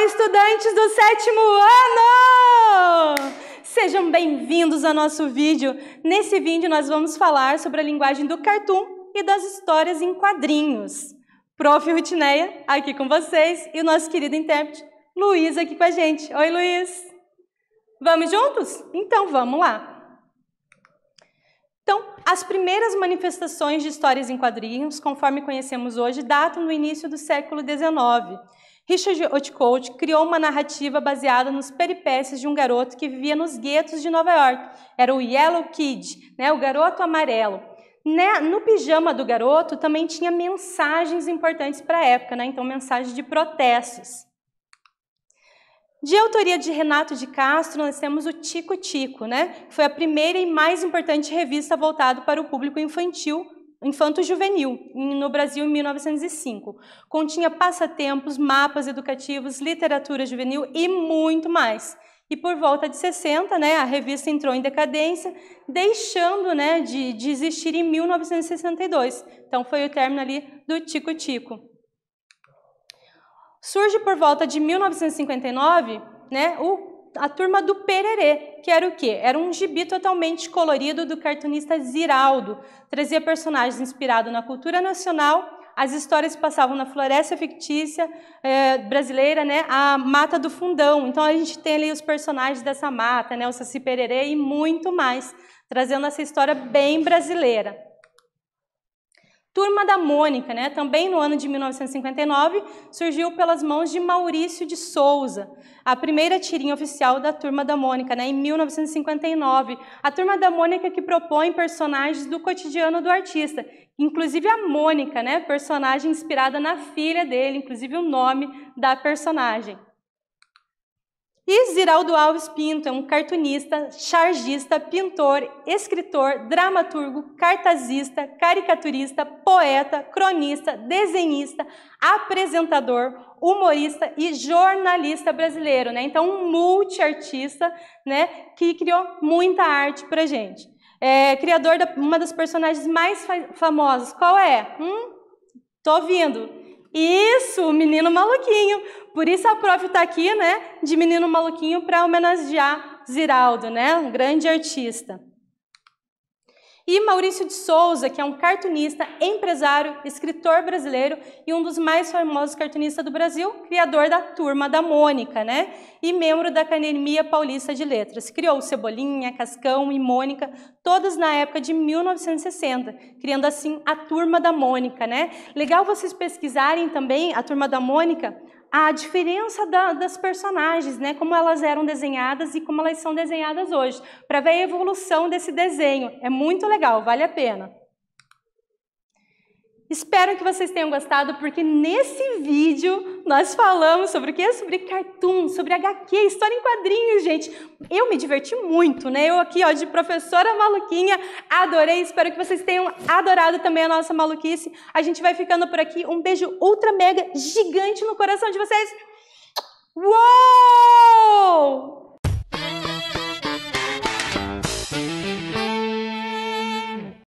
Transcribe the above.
Olá, estudantes do sétimo ano! Sejam bem-vindos ao nosso vídeo. Nesse vídeo nós vamos falar sobre a linguagem do cartoon e das histórias em quadrinhos. Prof. Rutineia aqui com vocês e o nosso querido intérprete Luiz aqui com a gente. Oi, Luiz! Vamos juntos? Então vamos lá! Então, as primeiras manifestações de histórias em quadrinhos, conforme conhecemos hoje, datam do início do século XIX Richard Outcoat criou uma narrativa baseada nos peripécias de um garoto que vivia nos guetos de Nova York. Era o Yellow Kid, né, o garoto amarelo. Né, no pijama do garoto também tinha mensagens importantes para a época, né, então mensagens de protestos. De autoria de Renato de Castro, nós temos o Tico Tico, né? que foi a primeira e mais importante revista voltada para o público infantil infanto-juvenil, no Brasil em 1905. Continha passatempos, mapas educativos, literatura juvenil e muito mais. E por volta de 60, né, a revista entrou em decadência, deixando né, de, de existir em 1962. Então foi o término ali do Tico Tico. Surge por volta de 1959 né, o a turma do Pererê, que era o quê? Era um gibi totalmente colorido do cartunista Ziraldo. Trazia personagens inspirados na cultura nacional, as histórias passavam na floresta fictícia eh, brasileira, né? A Mata do Fundão. Então a gente tem ali os personagens dessa mata, né? O Saci Pererê e muito mais, trazendo essa história bem brasileira. Turma da Mônica, né? também no ano de 1959, surgiu pelas mãos de Maurício de Souza, a primeira tirinha oficial da Turma da Mônica, né? em 1959. A Turma da Mônica que propõe personagens do cotidiano do artista, inclusive a Mônica, né? personagem inspirada na filha dele, inclusive o nome da personagem. E Ziraldo Alves Pinto é um cartunista, chargista, pintor, escritor, dramaturgo, cartazista, caricaturista, poeta, cronista, desenhista, apresentador, humorista e jornalista brasileiro, né? Então, um multiartista, né, que criou muita arte pra gente. É, criador de uma das personagens mais famosas, qual é? Hum? Tô ouvindo. Isso, o menino maluquinho. Por isso a prof está aqui, né, de menino maluquinho para homenagear Ziraldo, né, um grande artista. E Maurício de Souza, que é um cartunista, empresário, escritor brasileiro e um dos mais famosos cartunistas do Brasil, criador da Turma da Mônica, né? E membro da Academia Paulista de Letras. Criou Cebolinha, Cascão e Mônica, todas na época de 1960, criando assim a Turma da Mônica, né? Legal vocês pesquisarem também a Turma da Mônica a diferença da, das personagens, né? Como elas eram desenhadas e como elas são desenhadas hoje, para ver a evolução desse desenho. É muito legal, vale a pena. Espero que vocês tenham gostado, porque nesse vídeo nós falamos sobre o que? Sobre cartoon, sobre HQ, história em quadrinhos, gente. Eu me diverti muito, né? Eu aqui, ó, de professora maluquinha, adorei. Espero que vocês tenham adorado também a nossa maluquice. A gente vai ficando por aqui. Um beijo ultra mega gigante no coração de vocês. Uou!